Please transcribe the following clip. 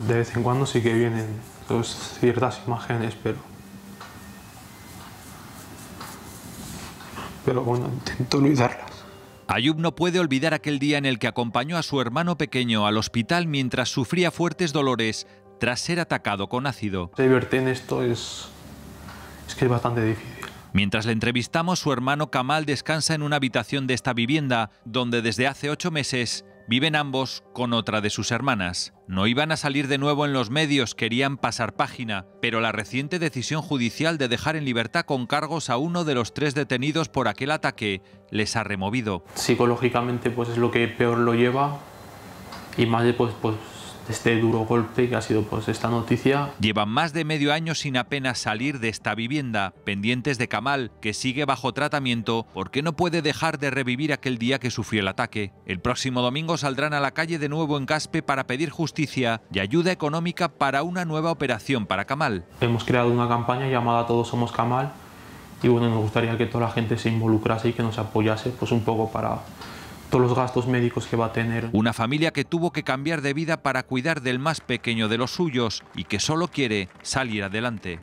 De vez en cuando sí que vienen ciertas imágenes, pero... Pero bueno, intento olvidarlas. Ayub no puede olvidar aquel día en el que acompañó a su hermano pequeño al hospital mientras sufría fuertes dolores tras ser atacado con ácido. Divertir en esto es, es que es bastante difícil. Mientras le entrevistamos, su hermano Kamal descansa en una habitación de esta vivienda, donde desde hace ocho meses viven ambos con otra de sus hermanas. No iban a salir de nuevo en los medios, querían pasar página, pero la reciente decisión judicial de dejar en libertad con cargos a uno de los tres detenidos por aquel ataque les ha removido. Psicológicamente pues es lo que peor lo lleva y más después pues, este duro golpe que ha sido pues esta noticia. Llevan más de medio año sin apenas salir de esta vivienda, pendientes de Kamal, que sigue bajo tratamiento porque no puede dejar de revivir aquel día que sufrió el ataque. El próximo domingo saldrán a la calle de nuevo en Caspe para pedir justicia y ayuda económica para una nueva operación para Kamal. Hemos creado una campaña llamada Todos somos Kamal y bueno, nos gustaría que toda la gente se involucrase y que nos apoyase pues un poco para todos los gastos médicos que va a tener. Una familia que tuvo que cambiar de vida para cuidar del más pequeño de los suyos y que solo quiere salir adelante.